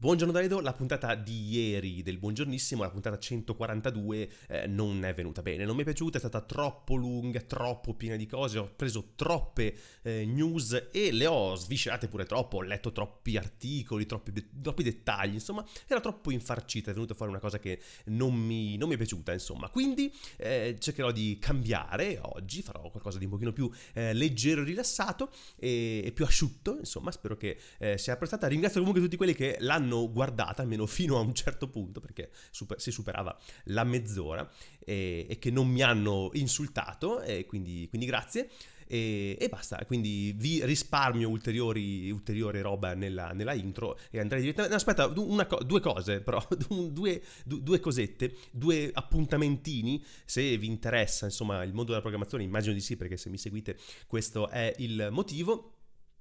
Buongiorno Davide, la puntata di ieri del Buongiornissimo, la puntata 142, eh, non è venuta bene, non mi è piaciuta, è stata troppo lunga, troppo piena di cose, ho preso troppe eh, news e le ho sviscerate pure troppo, ho letto troppi articoli, troppi, troppi, dettagli, insomma, era troppo infarcita, è venuta fuori una cosa che non mi, non mi è piaciuta, insomma. Quindi eh, cercherò di cambiare oggi, farò qualcosa di un pochino più eh, leggero, rilassato e, e, più asciutto, insomma, spero che eh, sia apprezzata. Ringrazio comunque tutti quelli che l'hanno l'hanno guardata almeno fino a un certo punto perché super, si superava la mezz'ora e, e, che non mi hanno insultato e quindi, quindi grazie e, e, basta quindi vi risparmio ulteriori, ulteriore roba nella, nella, intro e andrei direttamente aspetta una, due cose però due, due cosette due appuntamentini se vi interessa insomma il mondo della programmazione immagino di sì perché se mi seguite questo è il motivo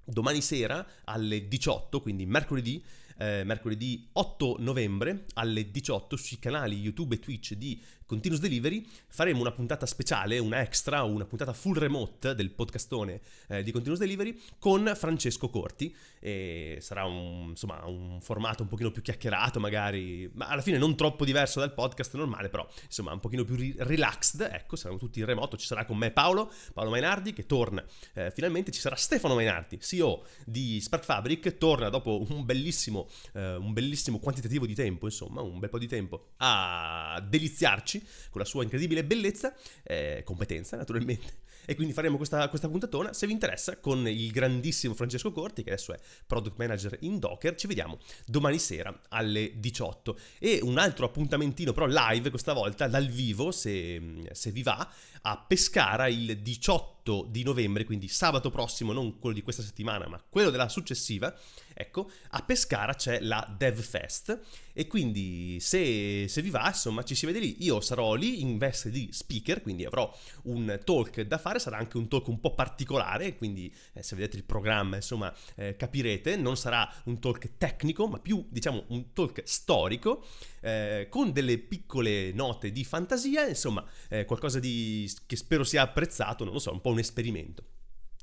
domani sera alle 18 quindi mercoledì eh, mercoledì 8 novembre alle 18 sui canali YouTube e Twitch di Continuous Delivery faremo una puntata speciale, una extra, una puntata full remote del podcastone eh, di Continuous Delivery con Francesco Corti. E sarà un, insomma, un formato un pochino più chiacchierato magari, ma alla fine non troppo diverso dal podcast normale, però insomma un pochino più relaxed. Ecco, saremo tutti in remoto, ci sarà con me Paolo, Paolo Mainardi che torna eh, finalmente, ci sarà Stefano Mainardi, CEO di Spark Fabric, torna dopo un bellissimo eh, un bellissimo quantitativo di tempo, insomma, un bel po' di tempo a deliziarci con la sua incredibile bellezza, eh, competenza naturalmente. E quindi faremo questa, questa puntatona, se vi interessa, con il grandissimo Francesco Corti, che adesso è Product Manager in Docker. Ci vediamo domani sera alle 18. E un altro appuntamentino, però live questa volta, dal vivo, se, se vi va, a Pescara il 18 di novembre, quindi sabato prossimo, non quello di questa settimana, ma quello della successiva Ecco, a Pescara c'è la DevFest e quindi se, se, vi va, insomma, ci si vede lì. Io sarò lì in veste di speaker, quindi avrò un talk da fare, sarà anche un talk un po' particolare, quindi eh, se vedete il programma, insomma, eh, capirete, non sarà un talk tecnico, ma più, diciamo, un talk storico, eh, con delle piccole note di fantasia, insomma, eh, qualcosa di, che spero sia apprezzato, non lo so, un po' un esperimento.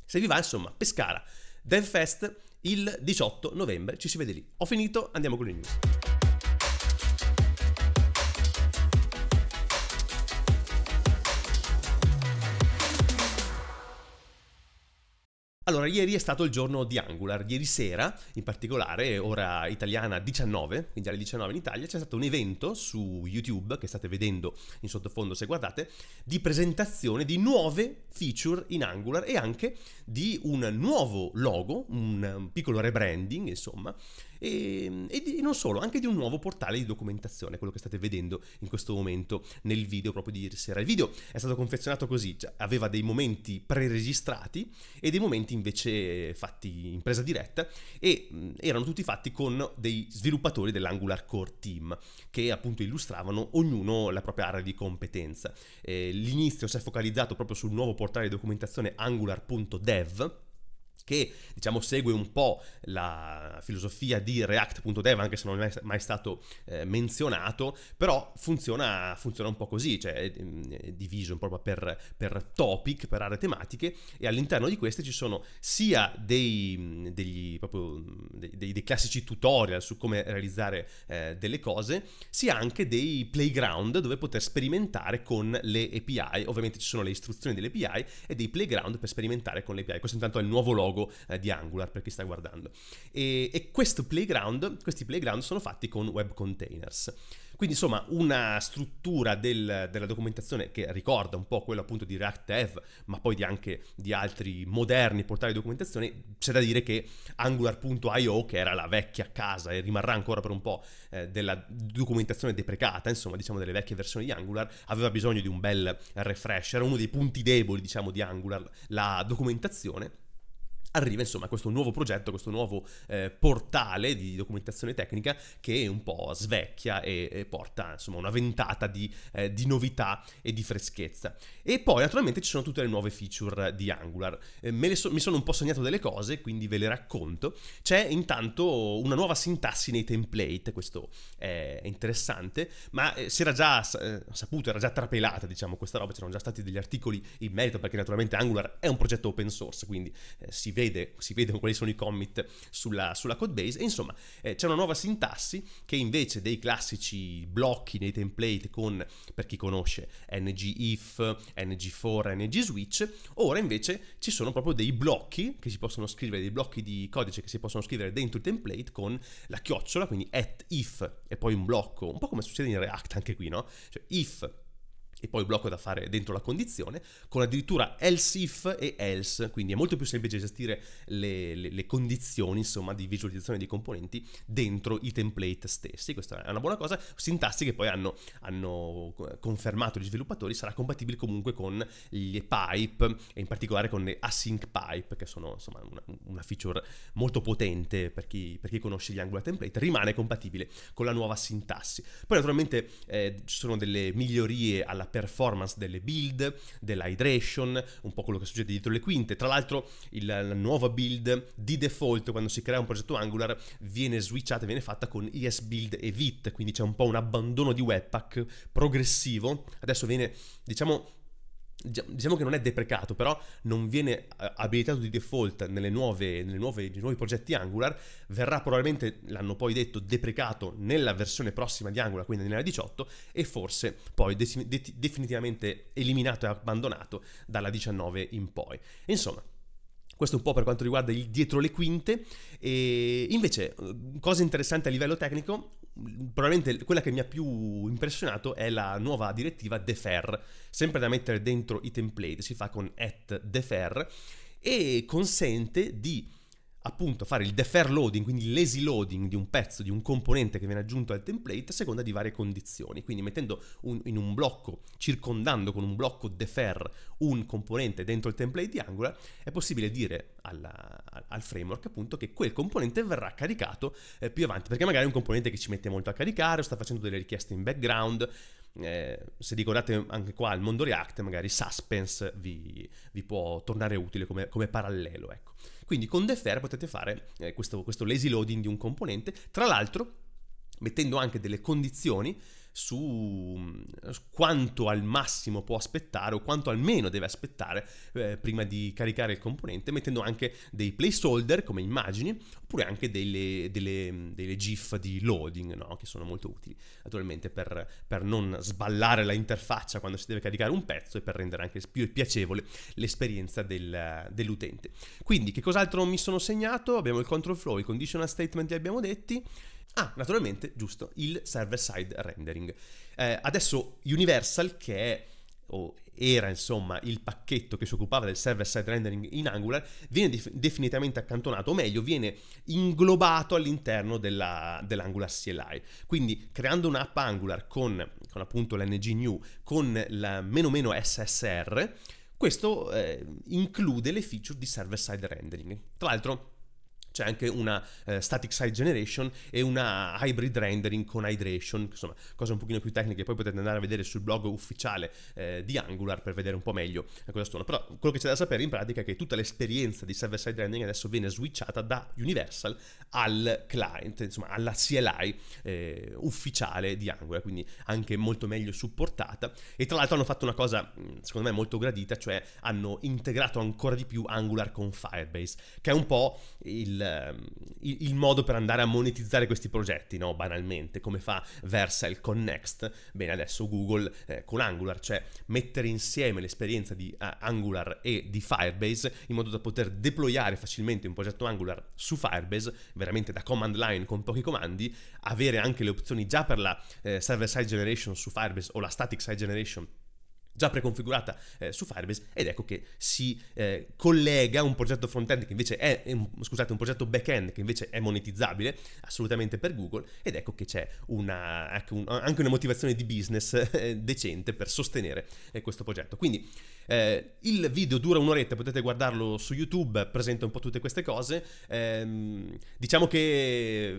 Se vi va, insomma, Pescara, del il 18 novembre. Ci si vede lì. Ho finito, andiamo con le news. Allora, ieri è stato il giorno di Angular, ieri sera in particolare, ora italiana 19, quindi alle 19 in Italia, c'è stato un evento su YouTube, che state vedendo in sottofondo se guardate, di presentazione di nuove feature in Angular e anche di un nuovo logo, un piccolo rebranding, insomma, e, ehm, e, di, e, non solo, anche di un nuovo portale di documentazione, quello che state vedendo in questo momento nel video proprio di ieri sera. Il video è stato confezionato così, cioè aveva dei momenti preregistrati e dei momenti invece fatti in presa diretta e mh, erano tutti fatti con dei sviluppatori dell'Angular Core Team che appunto illustravano ognuno la propria area di competenza. Eh, l'inizio si è focalizzato proprio sul nuovo portale di documentazione angular.dev che diciamo segue un po' la filosofia di React.dev, anche se non è mai stato eh, menzionato, però funziona, funziona, un po' così, cioè è, diviso proprio per, per, topic, per aree tematiche, e all'interno di queste ci sono sia dei, degli, proprio, dei, dei classici tutorial su come realizzare eh, delle cose, sia anche dei playground dove poter sperimentare con le API, ovviamente ci sono le istruzioni delle API e dei playground per sperimentare con le API, questo intanto è il nuovo logo logo eh, di Angular per chi sta guardando. E, e playground, questi playground sono fatti con web containers. Quindi insomma una struttura del, della documentazione che ricorda un po' quello appunto di React Dev, ma poi di anche di altri moderni portali di documentazione, c'è da dire che angular.io, che era la vecchia casa e rimarrà ancora per un po' eh, della documentazione deprecata, insomma diciamo delle vecchie versioni di Angular, aveva bisogno di un bel refresh, era uno dei punti deboli diciamo di Angular, la documentazione arriva insomma questo nuovo progetto, questo nuovo eh, portale di documentazione tecnica che un po' svecchia e, e porta insomma una ventata di, eh, di, novità e di freschezza. E poi naturalmente ci sono tutte le nuove feature di Angular. Eh, so- mi sono un po' sognato delle cose, quindi ve le racconto. C'è intanto una nuova sintassi nei template, questo è interessante, ma eh, si era già eh, saputo, era già trapelata diciamo questa roba, c'erano già stati degli articoli in merito perché naturalmente Angular è un progetto open source, quindi eh, si vede vede, si vedono quali sono i commit sulla, sulla codebase, e insomma eh, c'è una nuova sintassi che invece dei classici blocchi nei template con, per chi conosce, ngif, ng4, ng-switch, ora invece ci sono proprio dei blocchi che si possono scrivere, dei blocchi di codice che si possono scrivere dentro il template con la chiocciola, quindi at if e poi un blocco, un po' come succede in React anche qui, no? Cioè if e poi il blocco da fare dentro la condizione, con addirittura else if e else, quindi è molto più semplice gestire le, le, le condizioni insomma, di visualizzazione dei componenti dentro i template stessi, questa è una buona cosa, sintassi che poi hanno, hanno eh, confermato gli sviluppatori sarà compatibile comunque con le pipe e in particolare con le async pipe, che sono insomma, una, una, feature molto potente per chi, per chi, conosce gli Angular template, rimane compatibile con la nuova sintassi. Poi naturalmente eh, ci sono delle migliorie alla della performance delle build, dell'hydration, un po' quello che succede dietro le quinte. Tra l'altro il, la nuova build di default quando si crea un progetto Angular viene switchata, e viene fatta con ES build e VIT, quindi c'è un po' un abbandono di Webpack progressivo. Adesso viene, diciamo, Diciamo, diciamo che non è deprecato, però non viene eh, abilitato di default nelle nuove, nelle nuove, nei nuovi progetti Angular, verrà probabilmente, l'hanno poi detto, deprecato nella versione prossima di Angular, quindi nella 18, e forse poi de- de- definitivamente eliminato e abbandonato dalla 19 in poi. Insomma, questo un po' per quanto riguarda il dietro le quinte. E invece, eh, cosa interessante a livello tecnico, probabilmente quella che mi ha più impressionato è la nuova direttiva defer, sempre da mettere dentro i template, si fa con at defer e consente di appunto fare il defer loading, quindi l'easy loading di un pezzo, di un componente che viene aggiunto al template a seconda di varie condizioni, quindi mettendo un, in un blocco, circondando con un blocco defer un componente dentro il template di Angular, è possibile dire alla, al framework appunto che quel componente verrà caricato eh, più avanti, perché magari è un componente che ci mette molto a caricare o sta facendo delle richieste in background, eh, se ricordate anche qua il mondo React, magari Suspense vi, vi può tornare utile come, come parallelo. Ecco. Quindi con Defer potete fare eh, questo, questo lazy loading di un componente, tra l'altro mettendo anche delle condizioni Mm, su quanto al massimo può aspettare o quanto almeno deve aspettare eh, prima di caricare il componente, mettendo anche dei placeholder come immagini oppure anche delle, delle, mm, delle GIF di loading, no? che sono molto utili naturalmente per, per non sballare la interfaccia quando si deve caricare un pezzo e per rendere anche più piacevole l'esperienza del, dell'utente. Quindi che cos'altro mi sono segnato? Abbiamo il control flow, i conditional statement li abbiamo detti, Ah, naturalmente, giusto, il server-side rendering. Eh, adesso Universal, che è, o era insomma il pacchetto che si occupava del server-side rendering in Angular, viene def- definitivamente accantonato, o meglio, viene inglobato all'interno della, dell'Angular CLI. Quindi creando un'app Angular con, con appunto l'NG New, con la meno meno SSR, questo eh, include le feature di server-side rendering. Tra l'altro c'è anche una eh, static side generation e una hybrid rendering con hydration, insomma, cose un pochino più tecniche, poi potete andare a vedere sul blog ufficiale eh, di Angular per vedere un po' meglio eh, cosa sono. Però quello che c'è da sapere in pratica è che tutta l'esperienza di server side rendering adesso viene switchata da Universal al client, insomma, alla CLI eh, ufficiale di Angular, quindi anche molto meglio supportata e tra l'altro hanno fatto una cosa mm, secondo me molto gradita, cioè hanno integrato ancora di più Angular con Firebase, che è un po' il Ehm, il, modo per andare a monetizzare questi progetti, no? banalmente, come fa Versal con Next. Bene, adesso Google eh, con Angular, cioè mettere insieme l'esperienza di uh, Angular e di Firebase in modo da poter deployare facilmente un progetto Angular su Firebase, veramente da command line con pochi comandi, avere anche le opzioni già per la eh, server side generation su Firebase o la static side generation già preconfigurata eh, su Firebase ed ecco che si eh, collega un progetto front-end che invece è, un, scusate, un progetto back-end che invece è monetizzabile assolutamente per Google ed ecco che c'è una, anche, un, anche, una motivazione di business eh, decente per sostenere eh, questo progetto. Quindi eh, il video dura un'oretta, potete guardarlo su YouTube, presenta un po' tutte queste cose. Ehm, diciamo che eh,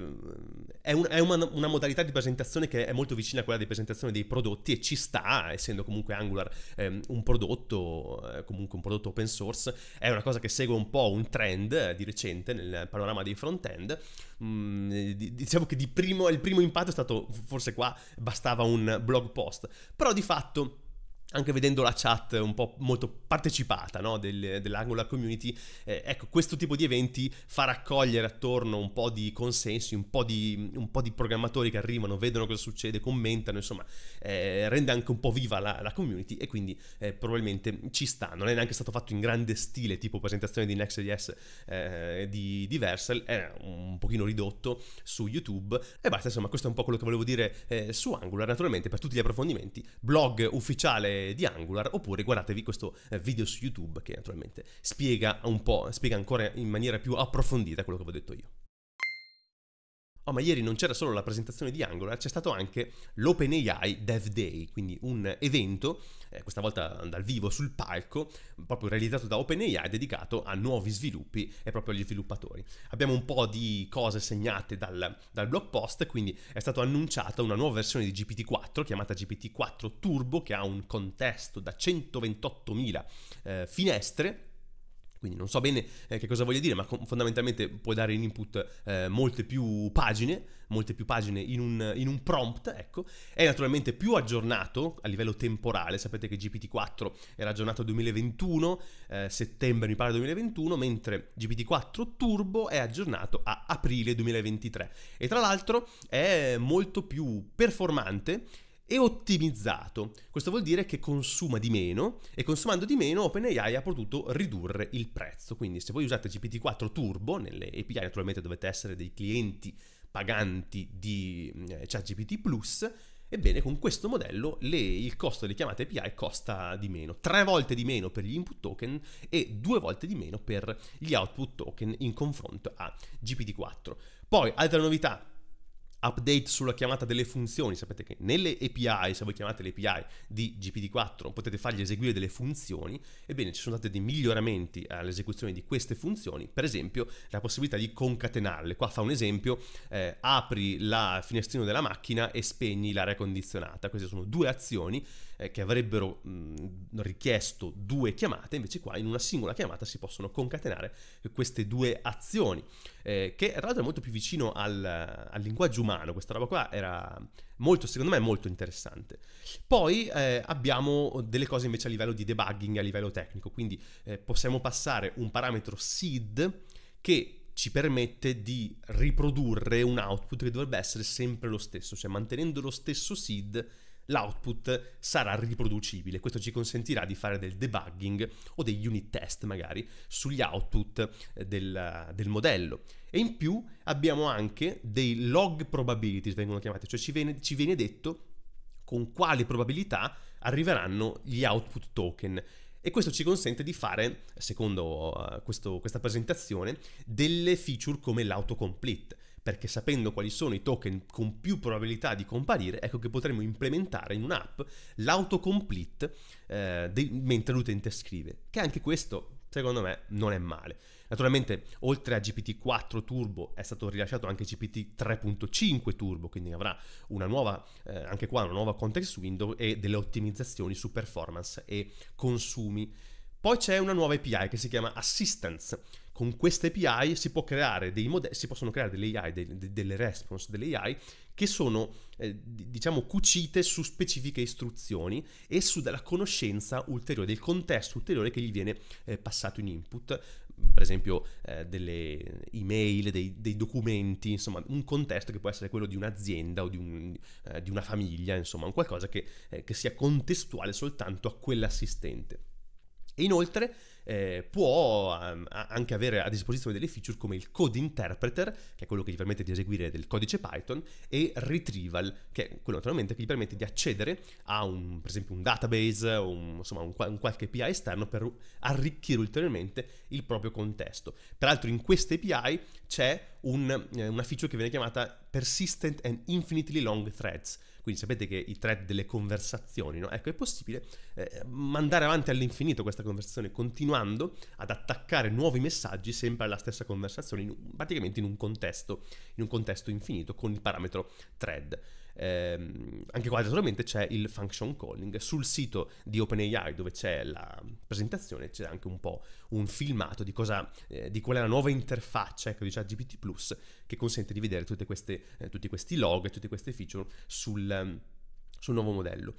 è, un, è una, una modalità di presentazione che è molto vicina a quella di presentazione dei prodotti e ci sta, essendo comunque Angular per ehm, un prodotto, eh, comunque un prodotto open source, è una cosa che segue un po' un trend eh, di recente nel panorama dei front-end. Mm, eh, diciamo che primo, il primo impatto è stato, forse qua bastava un blog post, però di fatto anche vedendo la chat un po' molto partecipata no? Del, dell'Angular Community, eh, ecco, questo tipo di eventi fa raccogliere attorno un po' di consensi, un po' di, un po di programmatori che arrivano, vedono cosa succede, commentano, insomma, eh, rende anche un po' viva la, la community e quindi eh, probabilmente ci sta. Non è neanche stato fatto in grande stile, tipo presentazione di Next.js eh, di, di Versal, è un pochino ridotto su YouTube e basta, insomma, questo è un po' quello che volevo dire eh, su Angular. Naturalmente, per tutti gli approfondimenti, blog ufficiale di Angular, oppure guardatevi questo eh, video su YouTube che naturalmente spiega un po', spiega ancora in maniera più approfondita quello che vi ho detto io. Oh, ma ieri non c'era solo la presentazione di Angular, c'è stato anche l'OpenAI Dev Day, quindi un evento, eh, questa volta dal vivo sul palco, proprio realizzato da OpenAI, dedicato a nuovi sviluppi e proprio agli sviluppatori. Abbiamo un po' di cose segnate dal, dal blog post, quindi è stata annunciata una nuova versione di GPT-4 chiamata GPT-4 Turbo, che ha un contesto da 128.000 eh, finestre quindi non so bene eh, che cosa voglia dire, ma com- fondamentalmente puoi dare in input eh, molte più pagine, molte più pagine in un, in un, prompt, ecco. È naturalmente più aggiornato a livello temporale, sapete che GPT-4 era aggiornato al 2021, eh, settembre mi pare 2021, mentre GPT-4 Turbo è aggiornato a aprile 2023. E tra l'altro è molto più performante e ottimizzato. Questo vuol dire che consuma di meno e consumando di meno OpenAI ha potuto ridurre il prezzo. Quindi se voi usate GPT-4 Turbo, nelle API naturalmente dovete essere dei clienti paganti di eh, ChatGPT Plus, ebbene con questo modello le, il costo delle chiamate API costa di meno, tre volte di meno per gli input token e due volte di meno per gli output token in confronto a GPT-4. Poi, altra novità, update sulla chiamata delle funzioni. Sapete che nelle API, se voi chiamate le API di gpt 4 potete fargli eseguire delle funzioni. Ebbene, ci sono stati dei miglioramenti all'esecuzione di queste funzioni, per esempio la possibilità di concatenarle. Qua fa un esempio, eh, apri la finestrino della macchina e spegni l'aria condizionata. Queste sono due azioni eh, che avrebbero mh, mm, richiesto due chiamate, invece qua in una singola chiamata si possono concatenare queste due azioni, eh, che tra l'altro è molto più vicino al, al linguaggio umano umano, questa roba qua era molto, secondo me, molto interessante. Poi eh, abbiamo delle cose invece a livello di debugging, a livello tecnico, quindi eh, possiamo passare un parametro seed che ci permette di riprodurre un output che dovrebbe essere sempre lo stesso, cioè mantenendo lo stesso seed l'output sarà riproducibile. Questo ci consentirà di fare del debugging o degli unit test magari sugli output eh, del, del modello. E in più abbiamo anche dei log probabilities, vengono chiamati, cioè ci viene, ci viene detto con quale probabilità arriveranno gli output token. E questo ci consente di fare, secondo uh, questo, questa presentazione, delle feature come l'autocomplete perché sapendo quali sono i token con più probabilità di comparire, ecco che potremo implementare in un'app l'autocomplete eh, de- mentre l'utente scrive, che anche questo secondo me non è male. Naturalmente, oltre a GPT-4 Turbo è stato rilasciato anche GPT-3.5 Turbo, quindi avrà una nuova, eh, anche qua una nuova context window e delle ottimizzazioni su performance e consumi. Poi c'è una nuova API che si chiama Assistance, con queste API si, mode- si, possono creare delle AI, de- delle response, delle AI che sono eh, diciamo cucite su specifiche istruzioni e su della conoscenza ulteriore, del contesto ulteriore che gli viene eh, passato in input, per esempio eh, delle email, dei, dei, documenti, insomma un contesto che può essere quello di un'azienda o di, un, eh, di una famiglia, insomma un qualcosa che, eh, che sia contestuale soltanto a quell'assistente. E inoltre eh, può um, anche avere a disposizione delle feature come il code interpreter, che è quello che gli permette di eseguire del codice Python, e retrieval, che è quello naturalmente che gli permette di accedere a un, per esempio un database o un, insomma, un, un qualche API esterno per arricchire ulteriormente il proprio contesto. Peraltro in queste API c'è un, eh, una feature che viene chiamata persistent and infinitely long threads, quindi sapete che i thread delle conversazioni, no? Ecco, è possibile eh, mandare avanti all'infinito questa conversazione continuando ad attaccare nuovi messaggi sempre alla stessa conversazione, in, praticamente in un contesto, in un contesto infinito con il parametro thread ehm, anche qua naturalmente c'è il function calling. Sul sito di OpenAI dove c'è la presentazione c'è anche un po' un filmato di, cosa, eh, di qual è la nuova interfaccia ecco, di ChatGPT Plus che consente di vedere queste, eh, tutti questi log e tutte queste feature sul, ehm, sul nuovo modello.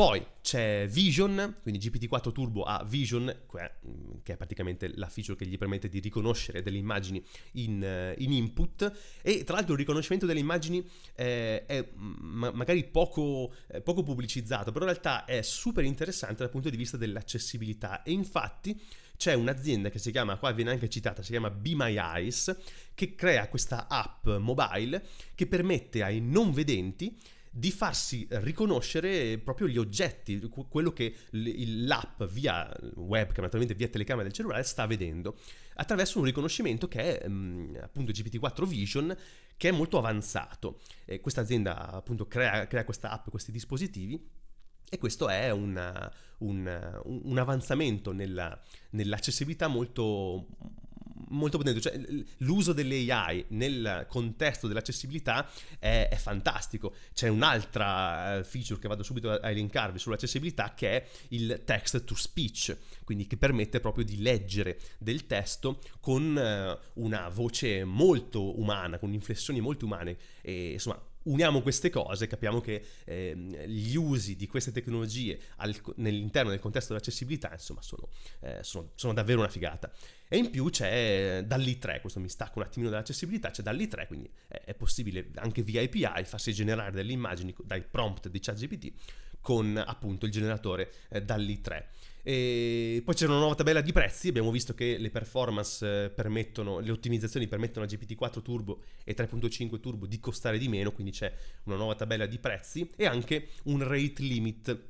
Poi c'è Vision, quindi GPT-4 Turbo ha Vision, mm, che è praticamente la feature che gli permette di riconoscere delle immagini in, eh, in input e tra l'altro il riconoscimento delle immagini eh, è mm, magari poco, eh, poco pubblicizzato, però in realtà è super interessante dal punto di vista dell'accessibilità e infatti c'è un'azienda che si chiama, qua viene anche citata, si chiama Be My Eyes, che crea questa app mobile che permette ai non vedenti di farsi riconoscere proprio gli oggetti, quello che l'app via webcam, naturalmente via telecamera del cellulare, sta vedendo, attraverso un riconoscimento che è mm, appunto GPT-4 Vision, che è molto avanzato. Eh, questa azienda appunto crea, crea questa app, questi dispositivi, e questo è una, una, un, avanzamento nella, nell'accessibilità molto molto potente. Cioè, l'uso delle AI nel contesto dell'accessibilità è, è fantastico. C'è un'altra eh, feature che vado subito a elencarvi sull'accessibilità che è il text to speech, quindi che permette proprio di leggere del testo con eh, una voce molto umana, con inflessioni molto umane e insomma uniamo queste cose, e capiamo che eh, gli usi di queste tecnologie al, nell'interno del contesto dell'accessibilità, insomma, sono, eh, sono, sono, davvero una figata. E in più c'è dall'I3, questo mi stacco un attimino dall'accessibilità, c'è dall'I3, quindi è, è possibile anche via API farsi generare delle immagini dai prompt di ChatGPT con appunto il generatore eh, dall'I3. E poi c'è una nuova tabella di prezzi, abbiamo visto che le performance eh, permettono, le ottimizzazioni permettono a GPT-4 Turbo e 3.5 Turbo di costare di meno, quindi c'è una nuova tabella di prezzi e anche un rate limit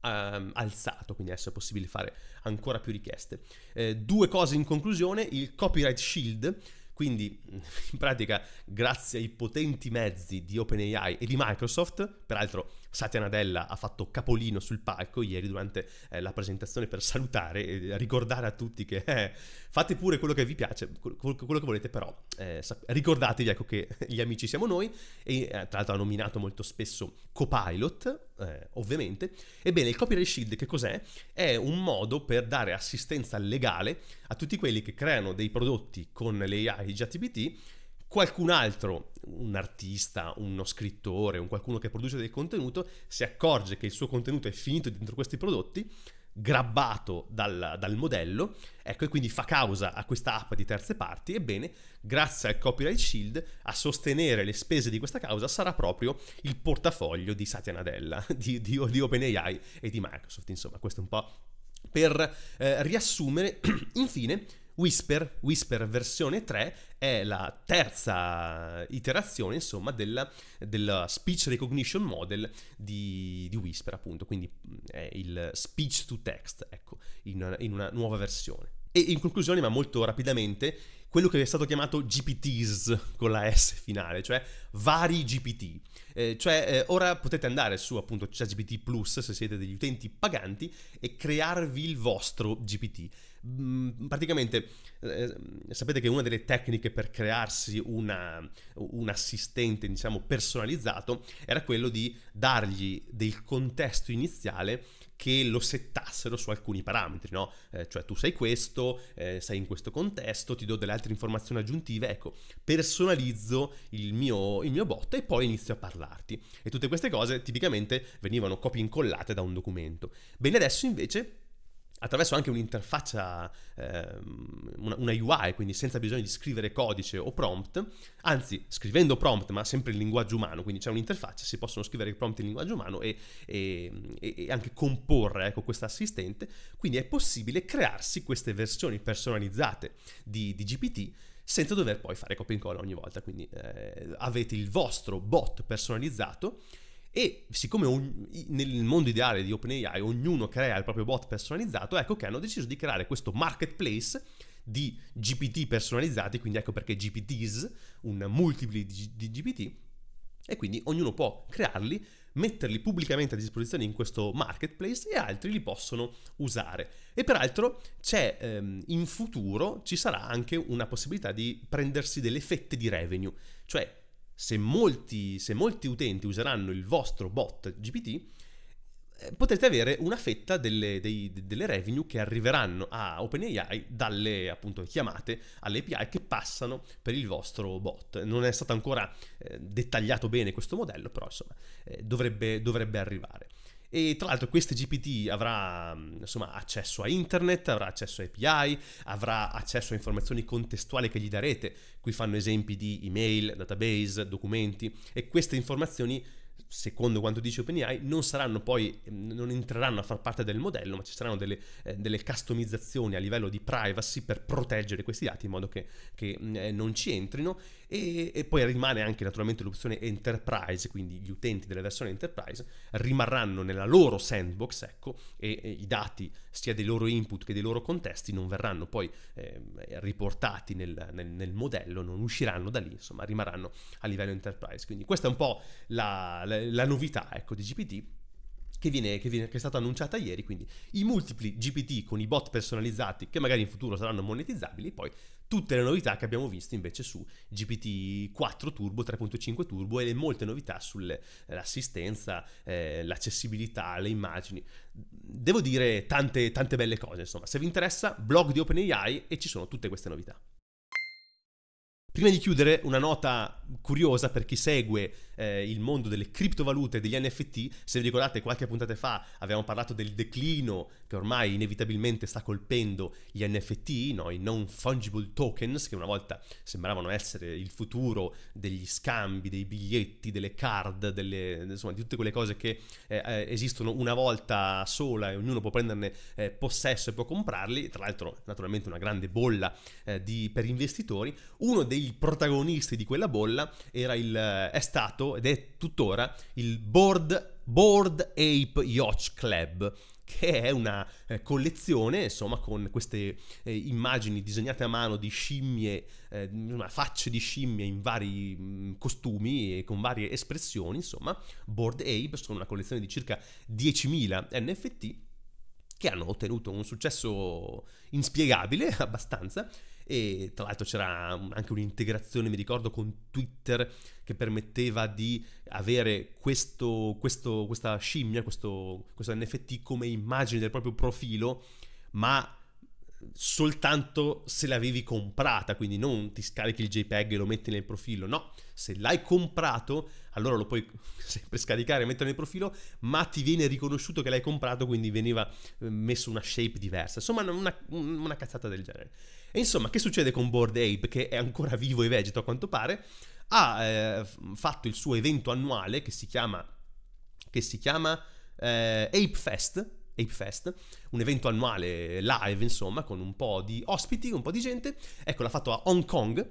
Um, alzato, quindi adesso è possibile fare ancora più richieste. Eh, due cose in conclusione, il copyright shield quindi, in pratica, grazie ai potenti mezzi di OpenAI e di Microsoft, peraltro Satya Nadella ha fatto capolino sul palco ieri durante eh, la presentazione per salutare e ricordare a tutti che eh, fate pure quello che vi piace, quello che volete, però eh, ricordatevi ecco, che gli amici siamo noi e eh, tra l'altro ha nominato molto spesso Copilot eh, ovviamente. Ebbene, il copyright shield che cos'è? È un modo per dare assistenza legale a tutti quelli che creano dei prodotti con le AI GTBT, qualcun altro, un artista, uno scrittore, un qualcuno che produce del contenuto, si accorge che il suo contenuto è finito dentro questi prodotti grabbato dal, dal, modello, ecco, e quindi fa causa a questa app di terze parti, ebbene, grazie al Copyright Shield, a sostenere le spese di questa causa sarà proprio il portafoglio di Satya Nadella, di, di, di OpenAI e di Microsoft, insomma, questo è un po' per eh, riassumere, infine, Whisper, Whisper versione 3, è la terza iterazione, insomma, della, della speech recognition model di, di, Whisper, appunto, quindi è il speech to text, ecco, in una, in una nuova versione. E in conclusione, ma molto rapidamente, quello che è stato chiamato GPTs con la S finale, cioè vari GPT. Eh, cioè, eh, ora potete andare su appunto ChatGPT Plus se siete degli utenti paganti e crearvi il vostro GPT praticamente eh, sapete che una delle tecniche per crearsi una, un assistente, diciamo, personalizzato era quello di dargli del contesto iniziale che lo settassero su alcuni parametri, no? Eh, cioè tu sei questo, eh, sei in questo contesto, ti do delle altre informazioni aggiuntive, ecco, personalizzo il mio, il mio bot e poi inizio a parlarti. E tutte queste cose tipicamente venivano copie incollate da un documento. Bene, adesso invece attraverso anche un'interfaccia, ehm, una, una, UI, quindi senza bisogno di scrivere codice o prompt, anzi scrivendo prompt ma sempre in linguaggio umano, quindi c'è un'interfaccia, si possono scrivere prompt in linguaggio umano e, e, e anche comporre ecco, questa assistente, quindi è possibile crearsi queste versioni personalizzate di, di GPT senza dover poi fare copia e incolla ogni volta, quindi eh, avete il vostro bot personalizzato e siccome ogn- nel mondo ideale di OpenAI ognuno crea il proprio bot personalizzato, ecco che hanno deciso di creare questo marketplace di GPT personalizzati, quindi ecco perché GPTs, un multipli di, di GPT, e quindi ognuno può crearli, metterli pubblicamente a disposizione in questo marketplace e altri li possono usare. E peraltro c'è ehm, in futuro ci sarà anche una possibilità di prendersi delle fette di revenue, cioè se molti, se molti utenti useranno il vostro bot GPT, eh, potrete avere una fetta delle, dei, delle, revenue che arriveranno a OpenAI dalle appunto, chiamate alle API che passano per il vostro bot. Non è stato ancora eh, dettagliato bene questo modello, però insomma eh, dovrebbe, dovrebbe, arrivare. E tra l'altro questo GPT avrà mm, insomma, accesso a internet, avrà accesso a API, avrà accesso a informazioni contestuali che gli darete. Qui fanno esempi di email, database, documenti e queste informazioni secondo quanto dice OpenAI, non saranno poi, mm, non entreranno a far parte del modello, ma ci saranno delle, eh, delle customizzazioni a livello di privacy per proteggere questi dati in modo che, che mm, eh, non ci entrino e, e poi rimane anche naturalmente l'opzione Enterprise, quindi gli utenti della versione Enterprise rimarranno nella loro sandbox, ecco, e, e i dati sia dei loro input che dei loro contesti non verranno poi eh, riportati nel, nel, nel, modello, non usciranno da lì, insomma, rimarranno a livello Enterprise. Quindi questa è un po' la, la, la novità, ecco, di GPT. Che, viene, che, viene, che, è stata annunciata ieri, quindi i multipli GPT con i bot personalizzati che magari in futuro saranno monetizzabili, poi tutte le novità che abbiamo visto invece su GPT-4 Turbo, 3.5 Turbo e le molte novità sull'assistenza, eh, eh, l'accessibilità, le immagini. Devo dire tante, tante belle cose, insomma. Se vi interessa, blog di OpenAI e ci sono tutte queste novità. Prima di chiudere, una nota curiosa per chi segue eh, il mondo delle criptovalute e degli NFT. Se vi ricordate qualche puntata fa avevamo parlato del declino che ormai inevitabilmente sta colpendo gli NFT, no? i non fungible tokens, che una volta sembravano essere il futuro degli scambi, dei biglietti, delle card, delle, insomma di tutte quelle cose che eh, eh esistono una volta sola e ognuno può prenderne eh, possesso e può comprarli. Tra l'altro naturalmente una grande bolla eh, di, per investitori. Uno dei protagonisti di quella bolla era il, eh, è stato ed è tuttora il Board, Board Ape Yacht Club che è una eh, collezione, insomma, con queste eh, immagini disegnate a mano di scimmie, eh, una di scimmie in vari mh, mm, costumi e con varie espressioni, insomma, Board Ape sono una collezione di circa 10.000 NFT che hanno ottenuto un successo inspiegabile abbastanza e tra l'altro c'era anche un'integrazione, mi ricordo, con Twitter che permetteva di avere questo, questo, questa scimmia, questo, questo NFT come immagine del proprio profilo, ma soltanto se l'avevi comprata, quindi non ti scarichi il JPEG e lo metti nel profilo, no, se l'hai comprato allora lo puoi sempre scaricare e mettere nel profilo, ma ti viene riconosciuto che l'hai comprato, quindi veniva eh, messo una shape diversa, insomma una, una cazzata del genere. E insomma, che succede con Board Ape, che è ancora vivo e vegeto a quanto pare, ha eh, fatto il suo evento annuale che si chiama, che si chiama eh, Ape Fest, Ape Fest, un evento annuale live, insomma, con un po' di ospiti, un po' di gente. Ecco, l'ha fatto a Hong Kong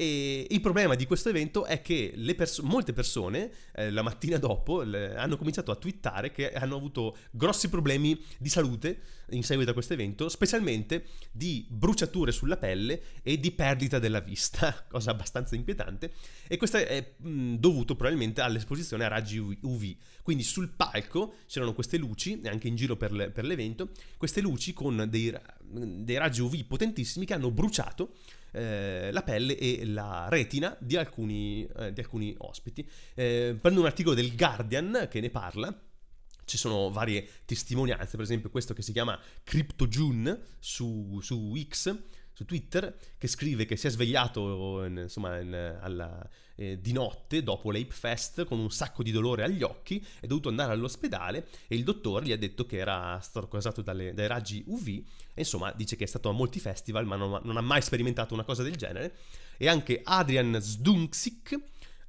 e il problema di questo evento è che perso- molte persone eh, la mattina dopo le- hanno cominciato a twittare che hanno avuto grossi problemi di salute in seguito a questo evento, specialmente di bruciature sulla pelle e di perdita della vista, cosa abbastanza inquietante. E questo è mh, mm, dovuto probabilmente all'esposizione a raggi UV. Quindi sul palco c'erano queste luci, anche in giro per, le- per l'evento, queste luci con dei ra- dei raggi UV potentissimi che hanno bruciato eh, la pelle e la retina di alcuni, eh, di alcuni ospiti. Eh, prendo un articolo del Guardian che ne parla. Ci sono varie testimonianze, per esempio questo che si chiama Crypto June su, su X, su Twitter che scrive che si è svegliato in, insomma, in, alla, eh, di notte dopo l'Ape Fest con un sacco di dolore agli occhi, è dovuto andare all'ospedale e il dottore gli ha detto che era stato causato dalle, dai raggi UV e insomma dice che è stato a molti festival ma non, non ha mai sperimentato una cosa del genere e anche Adrian Zdunksik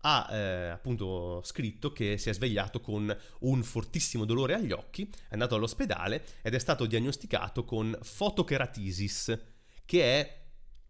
ha eh, appunto scritto che si è svegliato con un fortissimo dolore agli occhi, è andato all'ospedale ed è stato diagnosticato con fotocheratisis, che è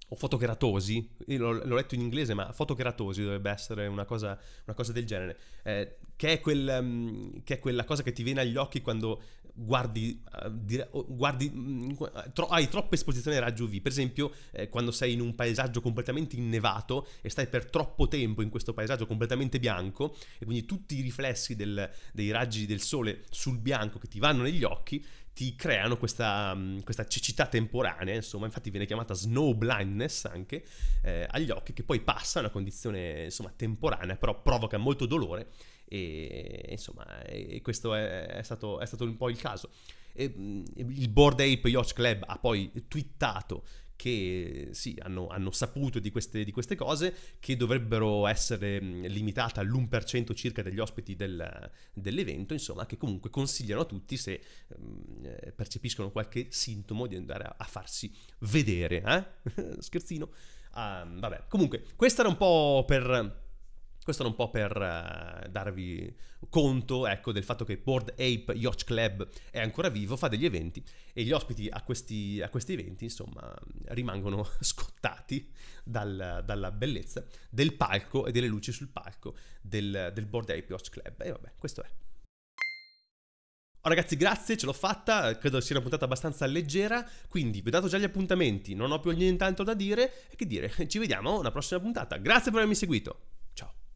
o fotocheratosi, l'ho, l'ho, letto in inglese, ma fotocheratosi dovrebbe essere una cosa, una cosa del genere, eh, che, è quel, um, che, è quella cosa che ti viene agli occhi quando guardi, uh, di, guardi mh, mm, tro- hai troppa esposizione ai raggi UV, per esempio eh, quando sei in un paesaggio completamente innevato e stai per troppo tempo in questo paesaggio completamente bianco e quindi tutti i riflessi del, dei raggi del sole sul bianco che ti vanno negli occhi ti creano questa, mm, questa, cecità temporanea, insomma, infatti viene chiamata snow blindness anche eh, agli occhi, che poi passa a una condizione insomma temporanea, però provoca molto dolore e insomma e questo è, è, stato, è stato un po' il caso. E, mm, il Board Ape Yacht Club ha poi twittato che sì, hanno, hanno saputo di queste, di queste, cose, che dovrebbero essere limitate all'1% circa degli ospiti del, dell'evento, insomma, che comunque consigliano a tutti se eh, percepiscono qualche sintomo di andare a, a farsi vedere. Eh? Scherzino. Um, vabbè, comunque, questo era un po' per questo era un po' per uh, darvi conto ecco, del fatto che Board Ape Yacht Club è ancora vivo, fa degli eventi e gli ospiti a questi, a questi eventi insomma, rimangono scottati dal, dalla bellezza del palco e delle luci sul palco del, del Board Ape Yacht Club. E vabbè, questo è. Oh, ragazzi, grazie, ce l'ho fatta. Credo sia una puntata abbastanza leggera. Quindi, vi ho dato già gli appuntamenti, non ho più nient'altro da dire. E che dire, ci vediamo alla prossima puntata. Grazie per avermi seguito. Ciao.